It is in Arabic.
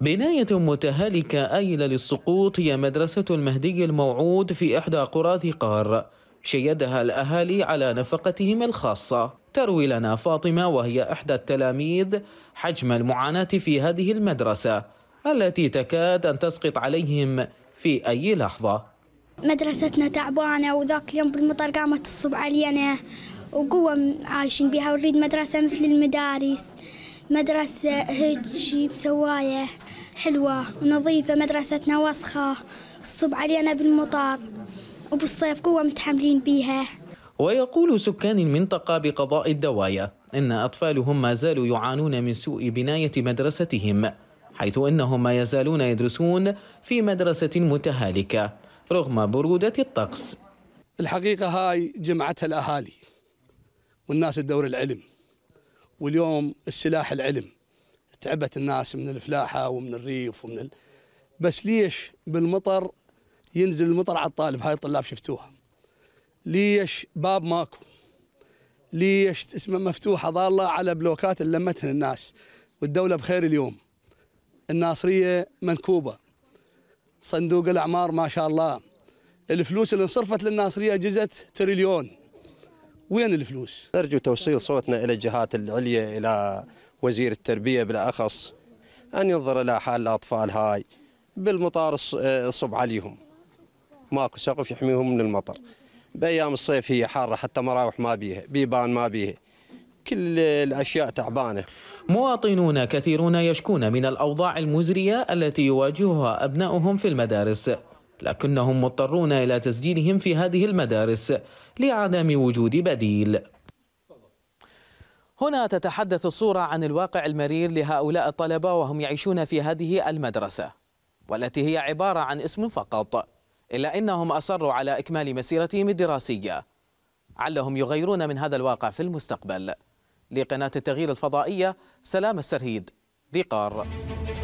بناية متهالكة آيلة للسقوط هي مدرسة المهدي الموعود في إحدى قرى ذقار شيدها الأهالي على نفقتهم الخاصة تروي لنا فاطمة وهي إحدى التلاميذ حجم المعاناة في هذه المدرسة التي تكاد أن تسقط عليهم في أي لحظة مدرستنا تعبانة وذاك اليوم بالمطر قامت الصبح علينا وقوة عايشين بها ونريد مدرسة مثل المدارس مدرسة هيك شي مسواية حلوة ونظيفة مدرستنا وسخة الصب علينا بالمطر وبالصيف قوة متحملين بيها ويقول سكان المنطقة بقضاء الدوايا إن أطفالهم ما زالوا يعانون من سوء بناية مدرستهم حيث إنهم ما يزالون يدرسون في مدرسة متهالكة رغم برودة الطقس الحقيقة هاي جمعتها الأهالي والناس تدور العلم واليوم السلاح العلم تعبت الناس من الفلاحه ومن الريف ومن ال... بس ليش بالمطر ينزل المطر على الطالب هاي الطلاب شفتوها ليش باب ماكو ليش اسمه مفتوحه ضاله على بلوكات لمتهن الناس والدوله بخير اليوم الناصريه منكوبه صندوق الاعمار ما شاء الله الفلوس اللي انصرفت للناصريه جزت تريليون وين الفلوس؟ ارجو توصيل صوتنا الى الجهات العليا الى وزير التربية بالأخص أن ينظر إلى حال الأطفال هاي بالمطار آه، الصب عليهم ماكو سقف يحميهم من المطر بأيام الصيف هي حارة حتى مراوح ما بيها بيبان ما بيها كل الأشياء تعبانة مواطنون كثيرون يشكون من الأوضاع المزرية التي يواجهها أبنائهم في المدارس لكنهم مضطرون إلى تسجيلهم في هذه المدارس لعدم وجود بديل هنا تتحدث الصورة عن الواقع المرير لهؤلاء الطلبة وهم يعيشون في هذه المدرسة والتي هي عبارة عن اسم فقط إلا أنهم أصروا على إكمال مسيرتهم الدراسية علهم يغيرون من هذا الواقع في المستقبل لقناة التغيير الفضائية سلام السرهيد ذي قار